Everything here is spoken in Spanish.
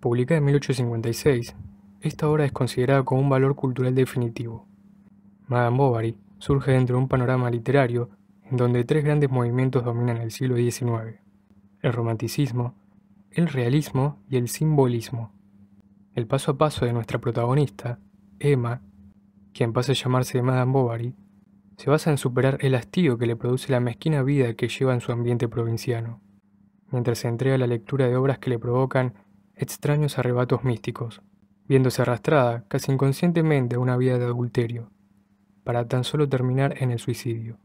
publicada en 1856, esta obra es considerada como un valor cultural definitivo. Madame Bovary surge dentro de un panorama literario en donde tres grandes movimientos dominan el siglo XIX, el romanticismo, el realismo y el simbolismo. El paso a paso de nuestra protagonista, Emma, quien pasa a llamarse Madame Bovary, se basa en superar el hastío que le produce la mezquina vida que lleva en su ambiente provinciano, mientras se entrega a la lectura de obras que le provocan extraños arrebatos místicos, viéndose arrastrada casi inconscientemente a una vida de adulterio, para tan solo terminar en el suicidio.